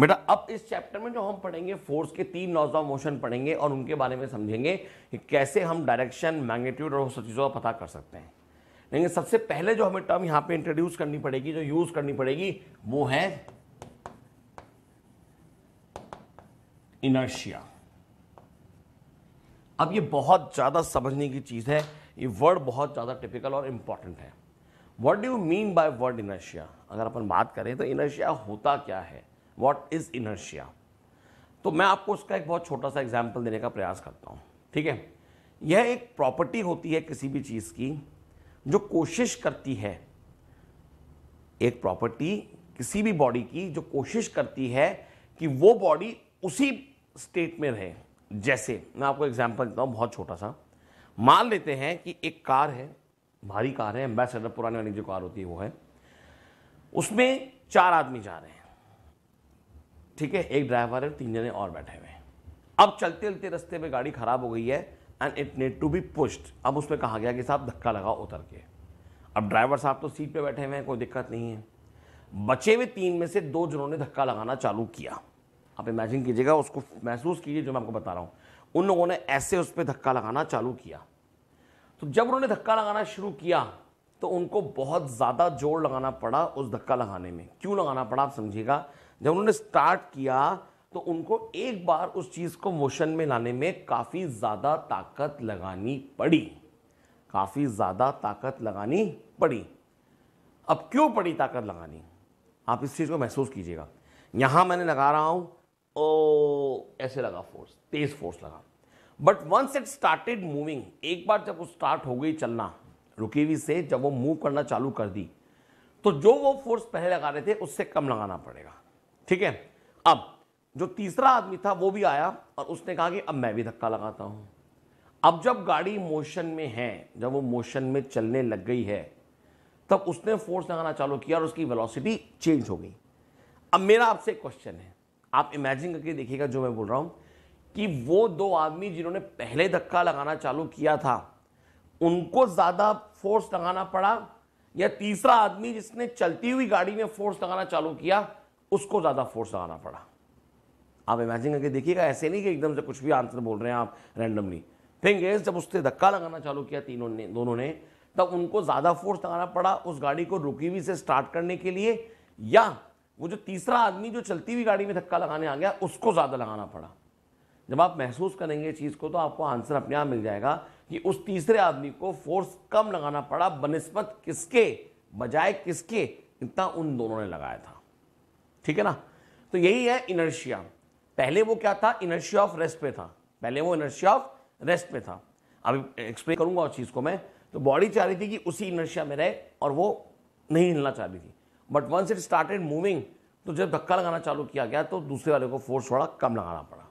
बेटा अब इस चैप्टर में जो हम पढ़ेंगे फोर्स के तीन लॉज ऑफ मोशन पढ़ेंगे और उनके बारे में समझेंगे कि कैसे हम डायरेक्शन मैग्नीट्यूड और सब चीज़ों का पता कर सकते हैं लेकिन सबसे पहले जो हमें टर्म यहाँ पे इंट्रोड्यूस करनी पड़ेगी जो यूज करनी पड़ेगी वो है इनर्शिया अब ये बहुत ज़्यादा समझने की चीज़ है ये वर्ड बहुत ज़्यादा टिपिकल और इम्पॉर्टेंट है word do mean by word inertia अगर अपन बात करें तो इनर्शिया होता क्या है वॉट इज़ इनर्शिया तो मैं आपको उसका एक बहुत छोटा सा एग्जाम्पल देने का प्रयास करता हूँ ठीक है यह एक प्रॉपर्टी होती है किसी भी चीज़ की जो कोशिश करती है एक प्रॉपर्टी किसी भी बॉडी की जो कोशिश करती है कि वो बॉडी उसी स्टेट में रहे जैसे मैं आपको एग्जाम्पल देता हूँ बहुत छोटा सा मान लेते हैं कि एक कार है भारी कार है एम्बेसडर पुराने वाली जो कार होती है वो है उसमें चार आदमी जा रहे हैं ठीक है एक ड्राइवर है तीन जने और बैठे हुए हैं अब चलते चलते रस्ते में गाड़ी खराब हो गई है and it need to be pushed अब उसमें कहा गया कि साहब धक्का लगाओ उतर के अब ड्राइवर साहब तो सीट पे बैठे हुए हैं कोई दिक्कत नहीं है बचे हुए तीन में से दो जनों ने धक्का लगाना चालू किया आप इमेजिन कीजिएगा उसको महसूस कीजिए जो मैं आपको बता रहा हूँ उन लोगों ने ऐसे उस पर धक्का लगाना चालू किया तो जब उन्होंने धक्का लगाना शुरू किया तो उनको बहुत ज़्यादा जोर लगाना पड़ा उस धक्का लगाने में क्यों लगाना पड़ा आप समझिएगा जब उन्होंने स्टार्ट किया तो उनको एक बार उस चीज़ को मोशन में लाने में काफ़ी ज़्यादा ताकत लगानी पड़ी काफ़ी ज़्यादा ताकत लगानी पड़ी अब क्यों पड़ी ताकत लगानी आप इस चीज़ को महसूस कीजिएगा यहाँ मैंने लगा रहा हूँ ओ ऐसे लगा फोर्स तेज़ फोर्स लगा but once it started moving एक बार जब वो स्टार्ट हो गई चलना रुकी हुई से जब वो मूव करना चालू कर दी तो जो वो फोर्स पहले लगा रहे थे उससे कम लगाना पड़ेगा ठीक है अब जो तीसरा आदमी था वो भी आया और उसने कहा कि अब मैं भी धक्का लगाता हूं अब जब गाड़ी मोशन में है जब वो मोशन में चलने लग गई है तब उसने फोर्स लगाना चालू किया और उसकी वेलोसिटी चेंज हो गई अब मेरा आपसे क्वेश्चन है आप इमेजिन करके देखिएगा जो मैं बोल रहा हूं कि वो दो आदमी जिन्होंने पहले धक्का लगाना चालू किया था उनको ज़्यादा फोर्स लगाना पड़ा या तीसरा आदमी जिसने चलती हुई गाड़ी में फोर्स लगाना चालू किया उसको ज़्यादा फोर्स लगाना पड़ा आप इमेजिन करके देखिएगा ऐसे नहीं कि एकदम से कुछ भी आंसर बोल रहे हैं आप रैंडमली थिंग इज जब उससे धक्का लगाना चालू किया तीनों ने दोनों ने तब उनको ज़्यादा फोर्स लगाना पड़ा उस गाड़ी को रुकी हुई से स्टार्ट करने के लिए या वो जो तीसरा आदमी जो चलती हुई गाड़ी में धक्का लगाने आ गया उसको ज़्यादा लगाना पड़ा जब आप महसूस करेंगे चीज़ को तो आपको आंसर अपने आप मिल जाएगा कि उस तीसरे आदमी को फोर्स कम लगाना पड़ा बनस्पत किसके बजाय किसके इतना उन दोनों ने लगाया था ठीक है ना तो यही है इनर्शिया पहले वो क्या था इनर्शिया ऑफ रेस्ट पे था पहले वो इनर्शिया ऑफ रेस्ट पे था अब एक्सप्लेन करूंगा उस चीज़ को मैं तो बॉडी चाह रही थी कि उसी इनर्शिया में रहे और वो नहीं हिलना चाह रही थी but once it started moving तो जब धक्का लगाना चालू किया गया तो दूसरे वाले को फोर्स थोड़ा कम लगाना पड़ा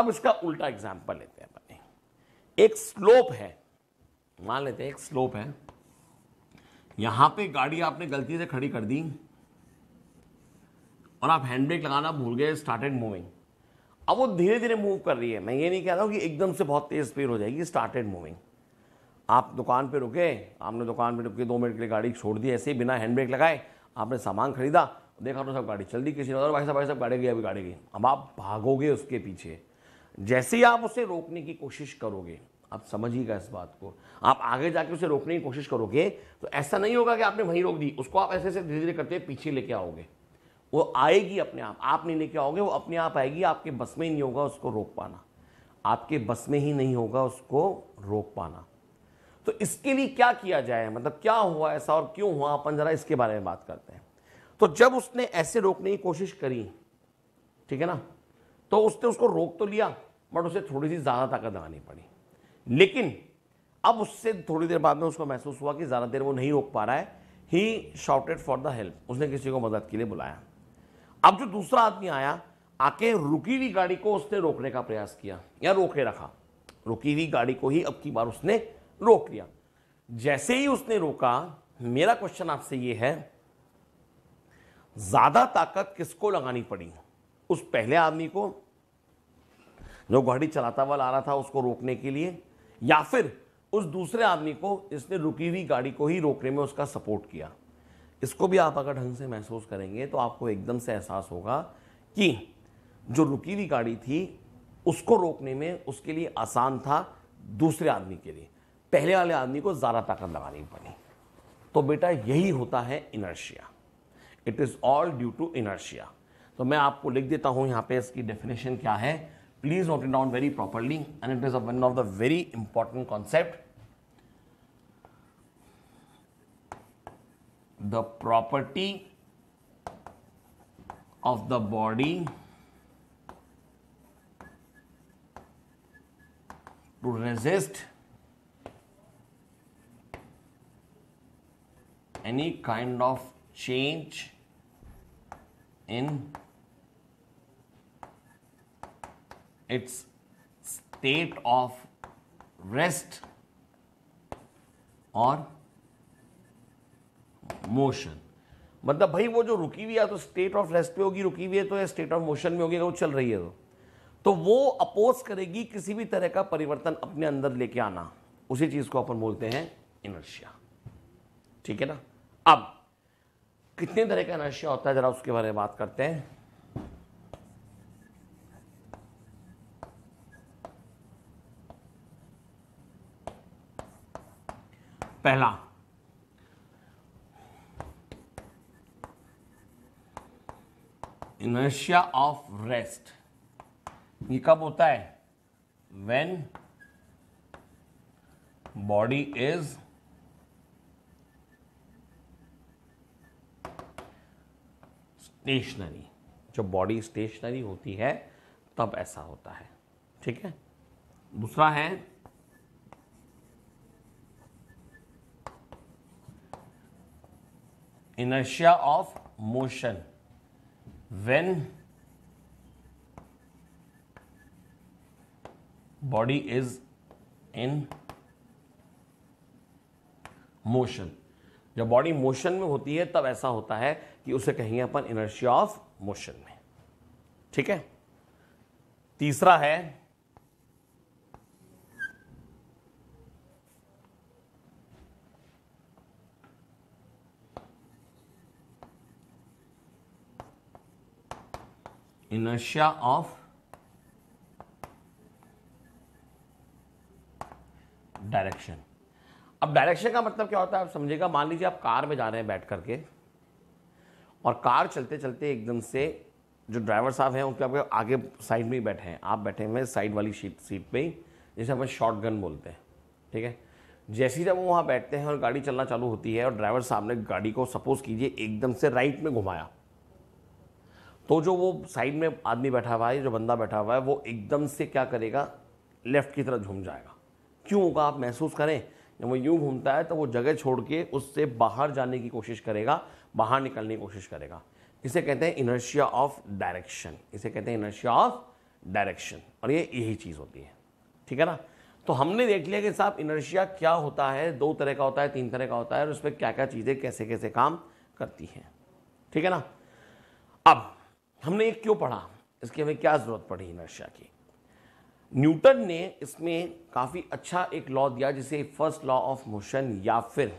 अब इसका उल्टा एग्जाम्पल लेते हैं अपने एक स्लोप है मान लेते हैं एक स्लोप है यहां पे गाड़ी आपने गलती से खड़ी कर दी और आप हैंड ब्रेक लगाना भूल गए स्टार्टेड मूविंग अब वो धीरे धीरे मूव कर रही है मैं ये नहीं कह रहा हूँ कि एकदम से बहुत तेज़ स्पीड हो जाएगी स्टार्टेड मूविंग आप दुकान पे रुके आपने दुकान पे रुके दो मिनट के लिए गाड़ी छोड़ दी ऐसे ही बिना हैंड ब्रेक लगाए आपने सामान खरीदा देखा तो सब गाड़ी चल दी किसी ने भाई साहब भाई साहब गाड़ी गई अभी गाड़ी गई अब आप भागोगे उसके पीछे जैसे ही आप उसे रोकने की कोशिश करोगे आप समझिएगा इस बात को आप आगे जाके उसे रोकने की कोशिश करोगे तो ऐसा नहीं होगा कि आपने वहीं रोक दी उसको आप ऐसे ऐसे धीरे धीरे करते पीछे लेके आओगे वो आएगी अपने आप आप नहीं लेके आओगे वो अपने आप आएगी आपके बस में ही नहीं होगा उसको रोक पाना आपके बस में ही नहीं होगा उसको रोक पाना तो इसके लिए क्या किया जाए मतलब क्या हुआ ऐसा और क्यों हुआ अपन ज़रा इसके बारे में बात करते हैं तो जब उसने ऐसे रोकने की कोशिश करी ठीक है ना तो उसने उसको रोक तो लिया बट उसे थोड़ी सी ज़्यादा ताकत लगानी पड़ी लेकिन अब उससे थोड़ी देर बाद में उसको महसूस हुआ कि ज़्यादा देर वो नहीं रोक पा रहा है ही शॉर्टेड फॉर द हेल्प उसने किसी को मदद के लिए बुलाया अब जो दूसरा आदमी आया आके रुकी हुई गाड़ी को उसने रोकने का प्रयास किया या रोके रखा रुकी हुई गाड़ी को ही अब की बार उसने रोक लिया जैसे ही उसने रोका मेरा क्वेश्चन आपसे यह है ज्यादा ताकत किसको लगानी पड़ी उस पहले आदमी को जो गाड़ी चलाता हुआ आ रहा था उसको रोकने के लिए या फिर उस दूसरे आदमी को जिसने रुकी हुई गाड़ी को ही रोकने में उसका सपोर्ट किया इसको भी आप अगर ढंग से महसूस करेंगे तो आपको एकदम से एहसास होगा कि जो रुकी हुई गाड़ी थी उसको रोकने में उसके लिए आसान था दूसरे आदमी के लिए पहले वाले आदमी को ज़्यादा ताकत लगानी पड़ी तो बेटा यही होता है inertia it is all due to inertia तो मैं आपको लिख देता हूँ यहाँ पे इसकी डेफिनेशन क्या है please note it down very properly and it is one of the very important concept the property of the body to resist any kind of change in its state of rest or motion मतलब भाई वो जो रुकी हुई है तो state of rest पे होगी रुकी हुई है तो या स्टेट ऑफ मोशन में होगी अगर वो चल रही है तो तो वो अपोज करेगी किसी भी तरह का परिवर्तन अपने अंदर लेके आना उसी चीज को अपन बोलते हैं इनर्शिया ठीक है ना अब कितने तरह का इनर्शिया होता है जरा उसके बारे में बात करते हैं पहला इनर्शिया ऑफ रेस्ट ये कब होता है वेन बॉडी इज स्टेशनरी जब बॉडी स्टेशनरी होती है तब ऐसा होता है ठीक है दूसरा है inertia of motion when body is in motion जब बॉडी मोशन में होती है तब ऐसा होता है कि उसे कहेंगे अपन इनर्शिया ऑफ मोशन में ठीक है तीसरा है inertia of डायरेक्शन अब डायरेक्शन का मतलब क्या होता है आप समझेगा मान लीजिए आप कार में जा रहे हैं बैठ करके और कार चलते चलते एकदम से जो ड्राइवर साहब हैं उनके आपके आगे साइड में ही बैठे हैं आप बैठे हुए साइड वाली सीट सीट पे ही जिसे अपन शॉर्ट गन बोलते हैं ठीक है जैसे ही जब वो वहाँ बैठते हैं और गाड़ी चलना चालू होती है और ड्राइवर साहब ने गाड़ी को सपोज़ कीजिए एकदम से राइट में घुमाया तो जो वो साइड में आदमी बैठा हुआ है जो बंदा बैठा हुआ है वो एकदम से क्या करेगा लेफ़्ट की तरफ झूम जाएगा क्यों होगा आप महसूस करें जब वो यूँ घूमता है तो वो जगह छोड़ के उससे बाहर जाने की कोशिश करेगा बाहर निकलने की कोशिश करेगा इसे कहते हैं इनर्शिया ऑफ डायरेक्शन इसे कहते हैं इनर्शिया ऑफ डायरेक्शन और ये यही चीज़ होती है ठीक है ना तो हमने देख लिया कि साहब इनर्शिया क्या होता है दो तरह का होता है तीन तरह का होता है और उस पर क्या क्या चीज़ें कैसे कैसे काम करती हैं ठीक है ना अब हमने ये क्यों पढ़ा इसकी हमें क्या ज़रूरत पड़ी इनर्शिया की न्यूटन ने इसमें काफ़ी अच्छा एक लॉ दिया जिसे फर्स्ट लॉ ऑफ मोशन या फिर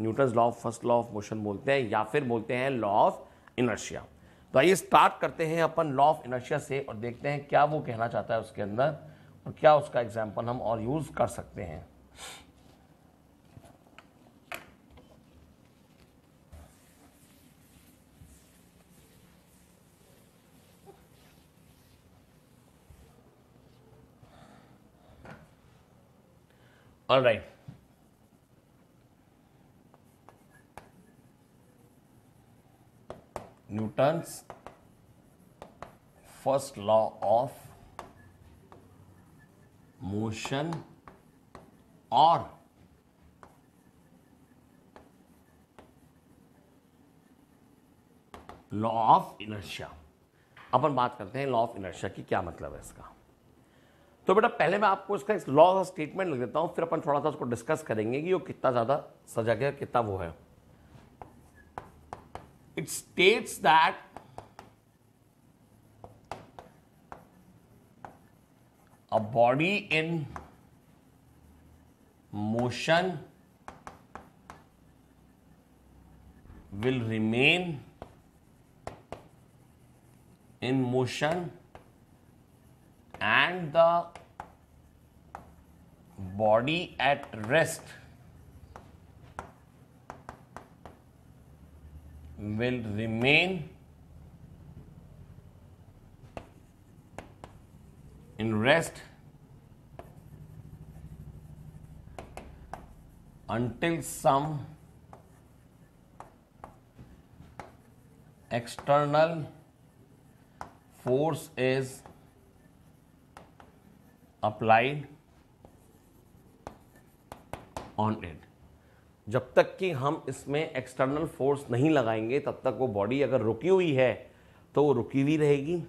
Newton law of first law of motion बोलते हैं या फिर बोलते हैं लॉ ऑफ इनर्शिया तो आइए स्टार्ट करते हैं अपन लॉ ऑफ इनर्शिया से और देखते हैं क्या वो कहना चाहता है उसके अंदर और क्या उसका एग्जाम्पल हम और यूज़ कर सकते हैं all right Newton's first law of motion और लॉ ऑफ इनर्शिया अपन बात करते हैं लॉ ऑफ इनर्शिया की क्या मतलब है इसका तो बेटा पहले मैं आपको इसका एक लॉ का स्टेटमेंट लिख देता हूँ फिर अपन थोड़ा सा उसको डिस्कस करेंगे कि वो कितना ज़्यादा सजा गया कितना वो है it states that a body in motion will remain in motion and the body at rest will remain in rest until some external force is applied on it जब तक कि हम इसमें एक्सटर्नल फोर्स नहीं लगाएंगे तब तक वो बॉडी अगर रुकी हुई है तो वो रुकी हुई रहेगी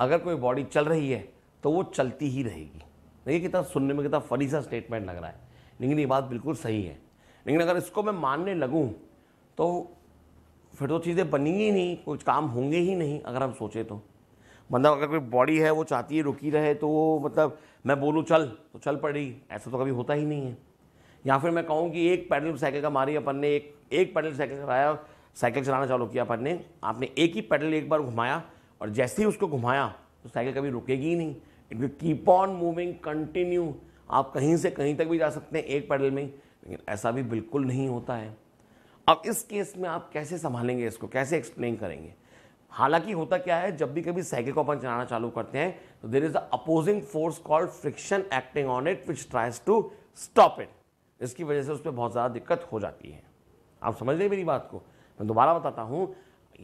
अगर कोई बॉडी चल रही है तो वो चलती ही रहेगी देखिए कितना सुनने में कितना फनी सा स्टेटमेंट लग रहा है लेकिन ये बात बिल्कुल सही है लेकिन अगर इसको मैं मानने लगूँ तो फिर तो चीज़ें बनेंगी ही नहीं कुछ काम होंगे ही नहीं अगर हम सोचें तो मतलब अगर कोई बॉडी है वो चाहती है रुकी रहे तो वो मतलब मैं बोलूँ चल तो चल पड़ी ऐसा तो कभी होता ही नहीं है या फिर मैं कहूँ कि एक पैडल साइकिल का मारी अपन ने एक एक पैडल साइकिल चलाया साइकिल चलाना चालू किया अपन ने आपने एक ही पैडल एक बार घुमाया और जैसे ही उसको घुमाया तो साइकिल कभी रुकेगी ही नहीं it will keep on moving continue आप कहीं से कहीं तक भी जा सकते हैं एक पैडल में लेकिन ऐसा भी बिल्कुल नहीं होता है अब इस केस में आप कैसे संभालेंगे इसको कैसे एक्सप्लेन करेंगे हालांकि होता क्या है जब भी कभी साइकिल को अपन चलाना चालू करते हैं तो there is the opposing force called friction acting on it which tries to stop it इसकी वजह से उस पर बहुत ज़्यादा दिक्कत हो जाती है आप समझ रहे मेरी बात को मैं दोबारा बताता हूँ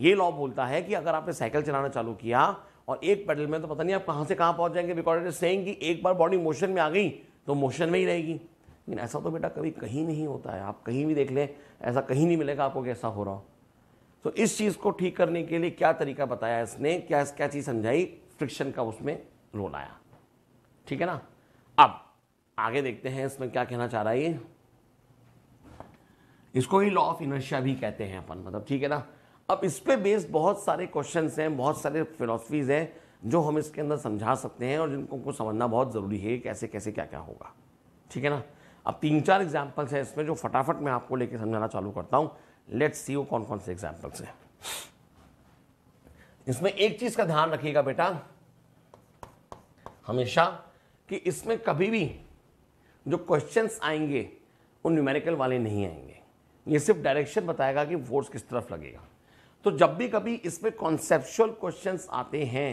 ये लॉ बोलता है कि अगर आपने साइकिल चलाना चालू किया और एक पेडल में तो पता नहीं आप कहाँ से कहाँ पहुँच जाएंगे बिकॉज इट इज सेइंग कि एक बार बॉडी मोशन में आ गई तो मोशन में ही रहेगी लेकिन ऐसा तो बेटा कभी कहीं नहीं होता है आप कहीं भी देख लें ऐसा कहीं नहीं मिलेगा आपको कैसा हो रहा हो तो इस चीज़ को ठीक करने के लिए क्या तरीका बताया इसने क्या क्या चीज़ समझाई फ्रिक्शन का उसमें रोल आया ठीक है ना अब आगे देखते हैं इसमें क्या कहना चाह रहा है ये इसको ही लॉ ऑफ इनर्शिया भी कहते हैं अपन मतलब ठीक है ना अब इस पे बेस्ड बहुत सारे क्वेश्चन हैं बहुत सारे फिलोसफीज हैं जो हम इसके अंदर समझा सकते हैं और जिनको को समझना बहुत ज़रूरी है कैसे कैसे क्या क्या होगा ठीक है ना अब तीन चार एग्जाम्पल्स हैं इसमें जो फटाफट मैं आपको लेके समझाना चालू करता हूँ लेट्स सी वो कौन कौन से एग्जाम्पल्स हैं इसमें एक चीज़ का ध्यान रखिएगा बेटा हमेशा कि इसमें कभी भी जो क्वेश्चंस आएंगे वो न्यूमेरिकल वाले नहीं आएंगे ये सिर्फ डायरेक्शन बताएगा कि फोर्स किस तरफ लगेगा तो जब भी कभी इसमें कॉन्सेप्चुअल क्वेश्चंस आते हैं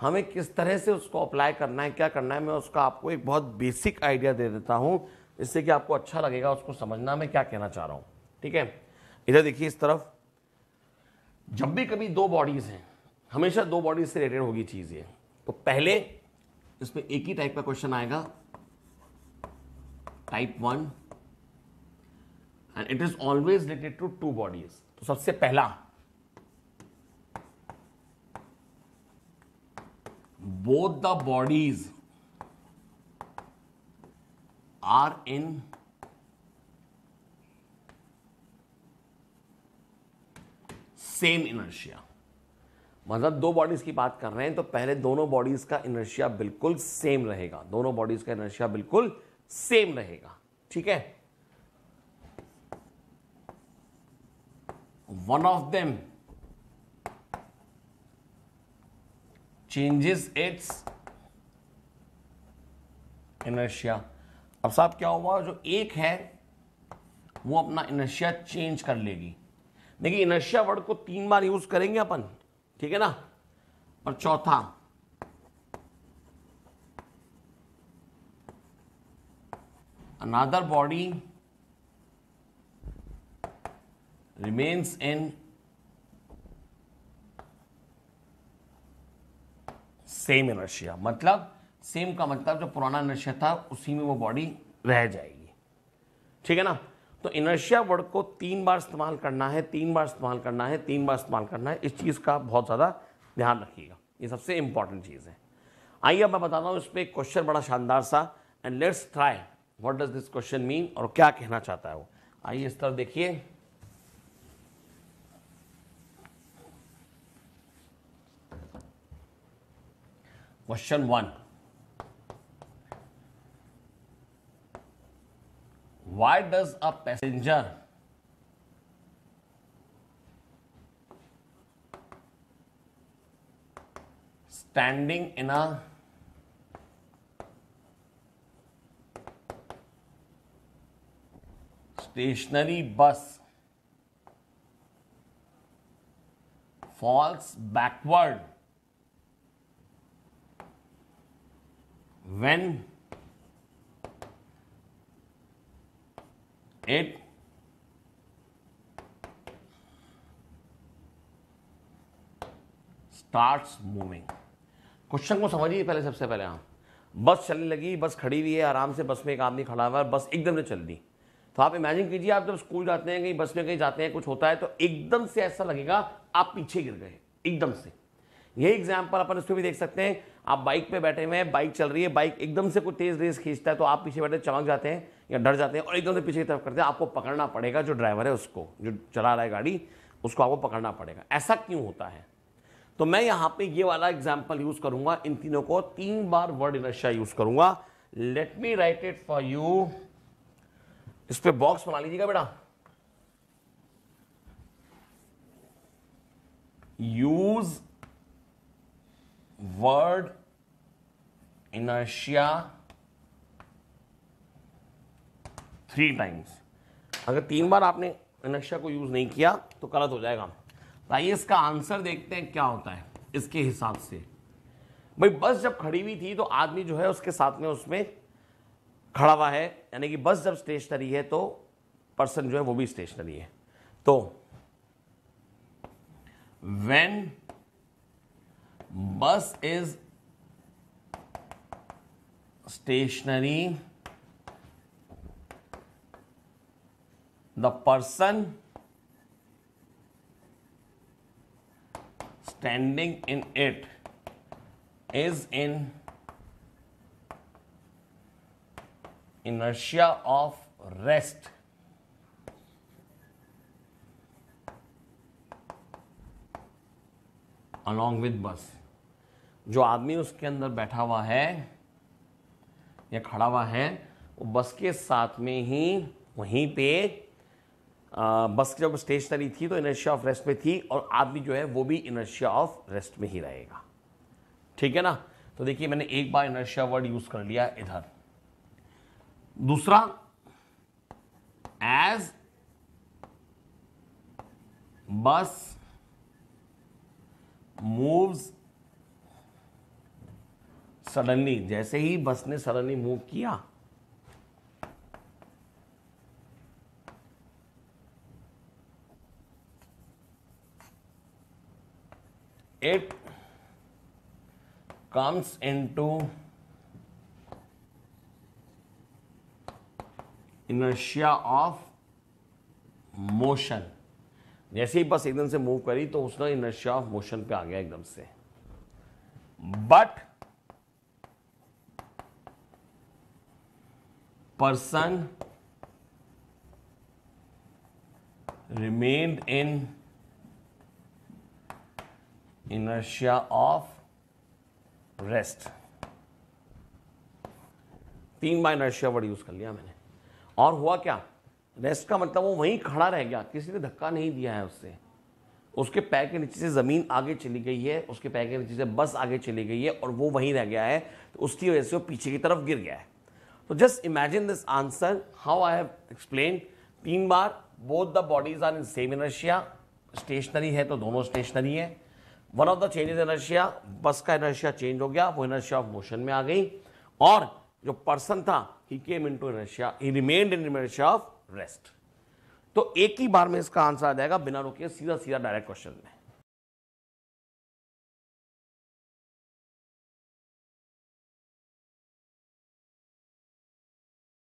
हमें किस तरह से उसको अप्लाई करना है क्या करना है मैं उसका आपको एक बहुत बेसिक आइडिया दे देता हूँ इससे कि आपको अच्छा लगेगा उसको समझना मैं क्या कहना चाह रहा हूँ ठीक है इधर देखिए इस तरफ जब भी कभी दो बॉडीज़ हैं हमेशा दो बॉडीज से रिलेटेड होगी चीज़ ये तो पहले इसमें एक ही टाइप का क्वेश्चन आएगा type one and it is always related to two bodies तो सबसे पहला both the bodies are in same inertia मतलब दो बॉडीज़ की बात कर रहे हैं तो पहले दोनों बॉडीज़ का इनर्शिया बिल्कुल सेम रहेगा दोनों बॉडीज़ का इनर्शिया बिल्कुल सेम रहेगा ठीक है one of them changes it's inertia अब साहब क्या हुआ जो एक है वो अपना इनर्शिया चेंज कर लेगी देखिए इनर्शिया वर्ड को तीन बार यूज करेंगे अपन ठीक है ना और चौथा another body remains in same inertia मतलब सेम का मतलब जो पुराना इनर्शिया था उसी में वो बॉडी रह जाएगी ठीक है ना तो इनर्शिया वर्ड को तीन बार इस्तेमाल करना है तीन बार इस्तेमाल करना है तीन बार इस्तेमाल करना है इस चीज़ का बहुत ज़्यादा ध्यान रखिएगा ये सबसे इंपॉर्टेंट चीज़ है आइए मैं बताता हूँ इस पर एक क्वेश्चन बड़ा शानदार सा and let's try what does this question mean और क्या कहना चाहता है वो आइए इस तरफ देखिए question one Why does a passenger standing in a stationary bus falls backward when 8 starts moving question को समझिए पहले सबसे पहले आप हाँ। बस चलने लगी बस खड़ी हुई है आराम से बस में एक आदमी खड़ा हुआ है बस एकदम से चल दी तो आप इमेजिन कीजिए आप जब स्कूल जाते हैं कहीं बस में कहीं जाते हैं कुछ होता है तो एकदम से ऐसा लगेगा आप पीछे गिर गए एकदम से ये एग्जाम्पल अपन इसमें भी देख सकते हैं आप बाइक पे बैठे हुए हैं बाइक चल रही है बाइक एकदम से कोई तेज़ रेस खींचता है तो आप पीछे बैठे चमक जाते हैं या डर जाते हैं और एकदम से पीछे की तरफ करते हैं आपको पकड़ना पड़ेगा जो ड्राइवर है उसको जो चला रहा है गाड़ी उसको आपको पकड़ना पड़ेगा ऐसा क्यों होता है तो मैं यहाँ पे ये वाला एग्जाम्पल यूज़ करूंगा इन तीनों को तीन बार वर्ड इनर्शिया यूज़ करूंगा let me write it for you इस पर बॉक्स बना लीजिएगा बेटा use word inertia three times अगर तीन बार आपने नक्शा को यूज़ नहीं किया तो गलत हो जाएगा तो आइए इसका आंसर देखते हैं क्या होता है इसके हिसाब से भाई बस जब खड़ी हुई थी तो आदमी जो है उसके साथ में उसमें खड़ा हुआ है यानी कि बस जब स्टेशनरी है तो पर्सन जो है वो भी स्टेशनरी है तो when bus is stationary the person standing in it is in inertia of rest along with bus जो आदमी उसके अंदर बैठा हुआ है या खड़ा हुआ है वो बस के साथ में ही वहीं पे बस जब स्टेशनरी थी तो इनर्शिया ऑफ रेस्ट में थी और आदमी जो है वो भी इनर्शिया ऑफ रेस्ट में ही रहेगा ठीक है ना तो देखिए मैंने एक बार इनर्शिया वर्ड यूज कर लिया इधर दूसरा एज बस मूव्स सडनली जैसे ही बस ने सडनली मूव किया it comes into inertia of motion जैसे ही बस एकदम से मूव करी तो उसने इनर्शिया ऑफ मोशन पे आ गया एकदम से but person remained in inertia of rest तीन बार इनर्शिया वर्ड यूज कर लिया मैंने और हुआ क्या रेस्ट का मतलब वो वहीं खड़ा रह गया किसी ने धक्का नहीं दिया है उससे उसके पैर के नीचे से ज़मीन आगे चली गई है उसके पैर के नीचे से बस आगे चली गई है और वो वहीं रह गया है तो उसकी वजह से वो पीछे की तरफ गिर गया है तो just imagine this answer how I have explain तीन बार both the bodies are in same inertia stationary है तो दोनों स्टेशनरी है one of the changes inertia bus का एनर्शिया चेंज हो गया वो एनर्शिया ऑफ मोशन में आ गई और जो पर्सन था ही केम इन टू एनर्शिया ही remained in inertia of rest तो एक ही बार में इसका आंसर आ जाएगा बिना रुके सीधा सीधा डायरेक्ट क्वेश्चन में